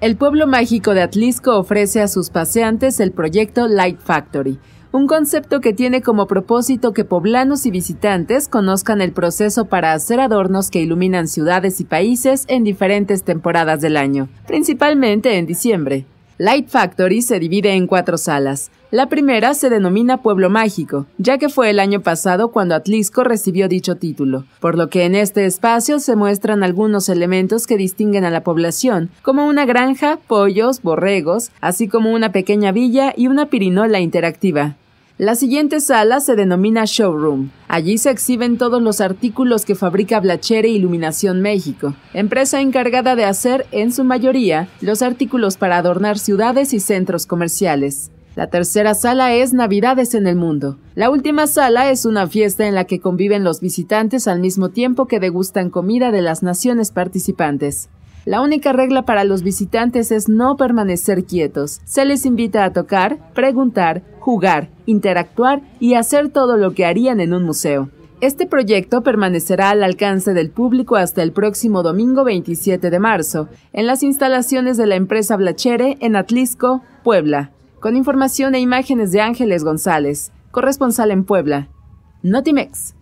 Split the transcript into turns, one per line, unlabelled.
El pueblo mágico de Atlisco ofrece a sus paseantes el proyecto Light Factory, un concepto que tiene como propósito que poblanos y visitantes conozcan el proceso para hacer adornos que iluminan ciudades y países en diferentes temporadas del año, principalmente en diciembre. Light Factory se divide en cuatro salas. La primera se denomina Pueblo Mágico, ya que fue el año pasado cuando Atlisco recibió dicho título, por lo que en este espacio se muestran algunos elementos que distinguen a la población, como una granja, pollos, borregos, así como una pequeña villa y una pirinola interactiva. La siguiente sala se denomina Showroom. Allí se exhiben todos los artículos que fabrica Blachere Iluminación México, empresa encargada de hacer, en su mayoría, los artículos para adornar ciudades y centros comerciales. La tercera sala es Navidades en el Mundo. La última sala es una fiesta en la que conviven los visitantes al mismo tiempo que degustan comida de las naciones participantes. La única regla para los visitantes es no permanecer quietos. Se les invita a tocar, preguntar, jugar, interactuar y hacer todo lo que harían en un museo. Este proyecto permanecerá al alcance del público hasta el próximo domingo 27 de marzo, en las instalaciones de la empresa Blachere en Atlisco, Puebla. Con información e imágenes de Ángeles González, corresponsal en Puebla. Notimex.